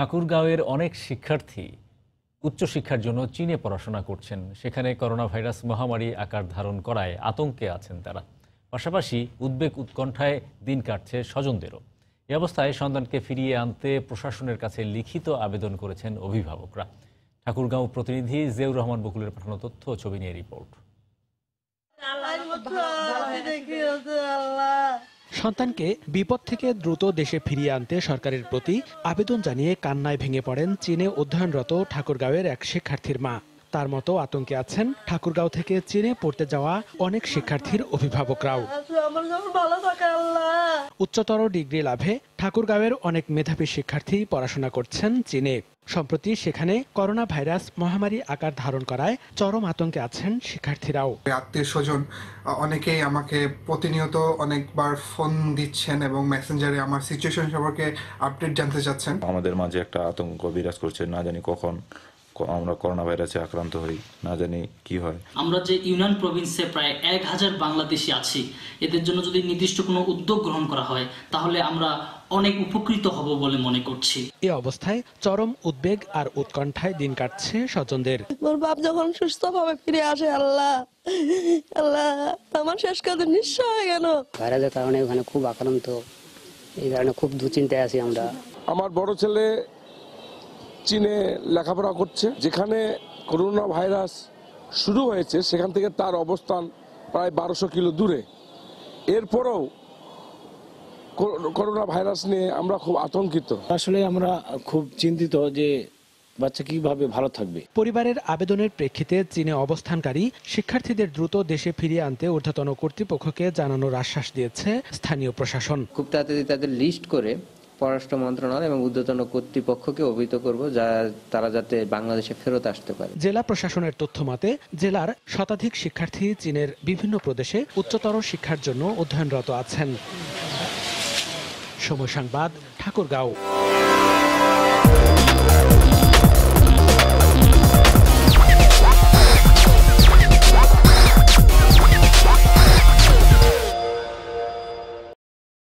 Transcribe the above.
ঠাকুরগাঁওয়ের অনেক শিক্ষার্থী উচ্চশিক্ষার জন্য চীনে পড়াশোনা করছেন সেখানে করোনা ভাইরাস মহামারী আকার ধারণ করায় আতঙ্কে আছেন তারা পাশাপাশি উদ্বেগ উৎকণ্ঠায় দিন কাটছে স্বজনদেরও এ অবস্থায় সন্তানকে ফিরিয়ে আনতে প্রশাসনের কাছে লিখিত আবেদন করেছেন অভিভাবকরা ঠাকুরগাঁও প্রতিনিধি জেউর রহমান বকুলের পাঠানো তথ্য ছবি নিয়ে রিপোর্ট সন্তানকে বিপদ থেকে দ্রুত দেশে ফিরিয়ে আনতে সরকারের প্রতি আবেদন জানিয়ে কান্নায় ভেঙে পড়েন চীনে অধ্যয়নরত ঠাকুরগাঁওয়ের এক শিক্ষার্থীর মা তার মতো আতঙ্কে আছেন ঠাকুরগাঁও থেকে চীনে পড়তে যাওয়া অনেক শিক্ষার্থীর অভিভাবকরাও উচ্চতর ডিগ্রি লাভে ঠাকুরগাঁওয়ের অনেক মেধাবী শিক্ষার্থী পড়াশোনা করছেন চীনে সম্প্রতি সেখানে করোনা ভাইরাস মহামারী আকার ধারণ করায় চরম আতঙ্কে আছেন শিক্ষার্থীরাও আত্মীয় স্বজন অনেকেই আমাকে প্রতিনিয়ত অনেকবার ফোন দিচ্ছেন এবং মেসেঞ্জারে আমার সিচুয়েশন সম্পর্কে আপডেট জানতে চাচ্ছেন আমাদের মাঝে একটা আতঙ্ক বিরাজ করছে না জানি কখন আমরা করোনা ভাইরাসে আক্রান্ত হই না জানি কি হয় আমরা যে ইউনান প্রভিন্সে প্রায় এক হাজার বাংলাদেশি আছি এদের জন্য যদি নির্দিষ্ট কোনো উদ্যোগ গ্রহণ করা হয় তাহলে আমরা অনেক উপকৃত হব বলে মনে করছি এ অবস্থায় চরম উদ্বেগ আর উৎকণ্ঠায় দিন কাটছে স্বজনদের বাপ যখন সুস্থভাবে ফিরে আসে আল্লাহ আল্লাহ আমার শেষ কাজে নিঃস্ব হয়ে গেল ভাইরাসের কারণে ওখানে খুব আক্রান্ত এই কারণে খুব দুশ্চিন্তায় আছি আমরা আমার বড় ছেলে চীনে লেখাপড়া করছে যেখানে করোনা ভাইরাস শুরু হয়েছে সেখান থেকে তার অবস্থান প্রায় বারোশো কিলো দূরে এরপরেও করোনা ভাইরাস নিয়ে আমরা খুব আতঙ্কিত আসলে আমরা খুব চিন্তিত যে বাচ্চা কিভাবে ভালো থাকবে পরিবারের আবেদনের প্রেক্ষিতে চীনে অবস্থানকারী শিক্ষার্থীদের দ্রুত দেশে ফিরিয়ে আনতে ঊর্ধ্বতন কর্তৃপক্ষকে জানানোর আশ্বাস দিয়েছে স্থানীয় প্রশাসন খুব তাড়াতাড়ি তাদের লিস্ট করে পররাষ্ট্র মন্ত্রণালয় এবং উদ্যতন কর্তৃপক্ষকে অবহিত করব যা তারা যাতে বাংলাদেশে ফেরত আসতে পারে জেলা প্রশাসনের তথ্য মতে জেলার শতাধিক শিক্ষার্থী চীনের বিভিন্ন প্রদেশে উচ্চতর শিক্ষার জন্য অধ্যয়নরত আছেন সময় সংবাদ ঠাকুরগাঁও